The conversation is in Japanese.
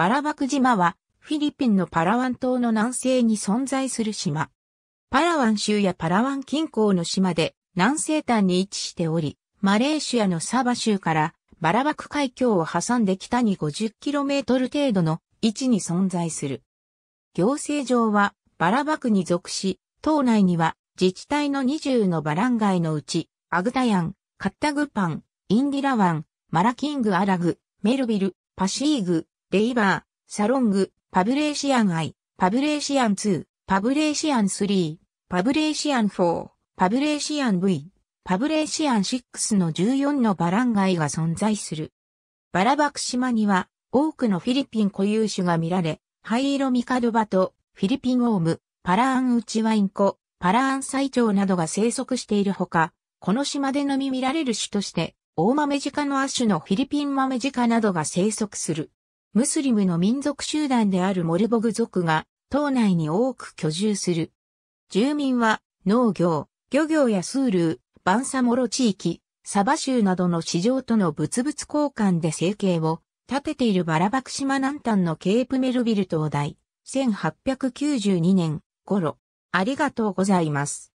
バラバク島はフィリピンのパラワン島の南西に存在する島。パラワン州やパラワン近郊の島で南西端に位置しており、マレーシアのサバ州からバラバク海峡を挟んで北に 50km 程度の位置に存在する。行政上はバラバクに属し、島内には自治体の20のバラン街のうち、アグタヤン、カッタグパン、インディラワン、マラキングアラグ、メルビル、パシーグ、レイバー、サロング、パブレーシアン I、パブレーシアン2、パブレーシアン3、パブレーシアン4、パブレーシアン V、パブレーシアン6の14のバランガイが存在する。バラバク島には多くのフィリピン固有種が見られ、灰色ミカドバとフィリピンオウム、パラアンウチワインコ、パラアンサイチョウなどが生息しているほか、この島でのみ見られる種として、大豆ジカの亜種のフィリピン豆ジカなどが生息する。ムスリムの民族集団であるモルボグ族が、島内に多く居住する。住民は、農業、漁業やスールー、バンサモロ地域、サバ州などの市場との物々交換で生計を立てているバラバク島南端のケープメルビル島台、1892年頃、ありがとうございます。